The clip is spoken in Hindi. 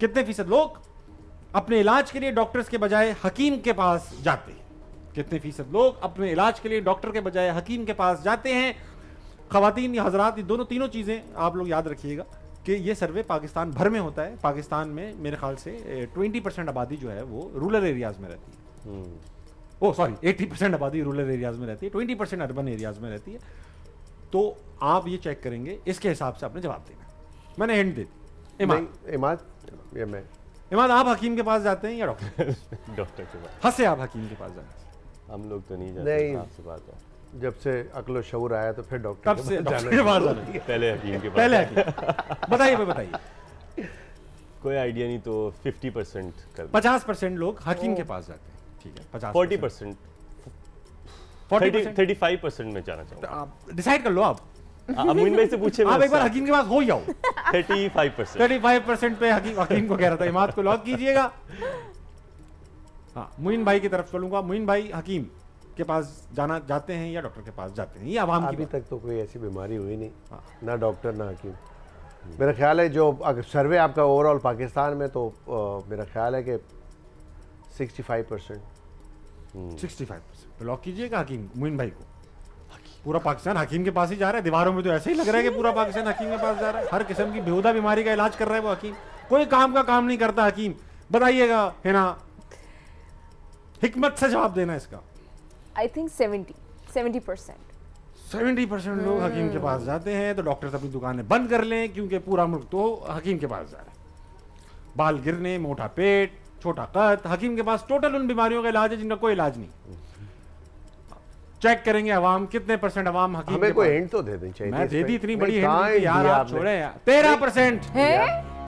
कितने फीसद लोग अपने इलाज के लिए डॉक्टर्स के बजाय हकीम के पास जाते हैं कितने फीसद लोग अपने इलाज के लिए डॉक्टर के बजाय हकीम के पास जाते हैं खातन या हजरात ये दोनों तीनों चीज़ें आप लोग याद रखिएगा कि ये सर्वे पाकिस्तान भर में होता है पाकिस्तान में मेरे ख्याल से ट्वेंटी परसेंट आबादी जो है वो रूरल एरियाज़ में रहती है hmm. Oh sorry eighty percent आबादी रूरल एरियाज़ में रहती है ट्वेंटी परसेंट अर्बन एरियाज़ में रहती है तो आप ये चेक करेंगे इसके हिसाब से आपने जवाब देना मैंने हिंट दे दी इमाद ये मैं इमान आप हकीम के पास जाते हैं या डॉक्टर डॉक्टर के पास हंसे आप हकीम के पास जाते हैं हम लोग तो नहीं जाते नहीं आपसे बात है जब से अकलो शौर आया तो फिर डॉक्टर तब से डॉक्टर के पास जाना पहले हकीम के पास पहले हकीम बताइए बताइए कोई आइडिया नहीं तो फिफ्टी परसेंट कर पचास परसेंट लोग हकीम के पास जाते हैं ठीक है पचास forty percent thirty five percent में जाना चाहूँगा तो आप डिसाइड कर लो आप अमीन भाई से पूछे आप हाँ, एक बार हकीम के पास हो जाओ thirty five percent thirty five percent पे हकीम हकीम को कह रहा था इमाद को लॉक कीजिएगा हाँ मुइन भाई की तरफ चलूंगा मुइन भाई हकीम के पास जाना जाते हैं या डॉक्टर के पास जाते हैं ये आवाम अभी तक तो कोई ऐसी बीमारी हुई नहीं हाँ। ना डॉक्टर ना हकीम मेरा ख्याल है जो अगर सर्वे आपका ओवरऑल पाकिस्तान में तो आ, मेरा ख्याल है कि sixty five percent sixty five percent lock कीजिएगा हकीम मुइन भाई को पूरा पाकिस्तान हकीम के पास ही जा रहा है दीवारों में तो ऐसे ही लग रहा है कि पूरा पाकिस्तान हकीम के पास जा रहा है हर किस्म की बेहूदा बीमारी का इलाज कर रहा है वो हकीम कोई काम का काम नहीं करता हकीम बताइएगा है ना हिकमत से जवाब देना इसका I think seventy seventy percent seventy percent लोग हकीम के पास जाते हैं तो डॉक्टर अपनी दुकानें बंद कर लें क्योंकि पूरा मुल्क तो हकीम के पास जा रहा है बाल गिरने मोटा पेट छोटा कद हकीम के पास टोटल उन बीमारियों का इलाज है जिनका कोई इलाज नहीं चेक करेंगे अवाम कितने परसेंट अवाम हमें कोई हिंट तो दे दें चाहिए मैं दे दी इतनी बड़ी हिंट यार आप छोड़े तेरह परसेंट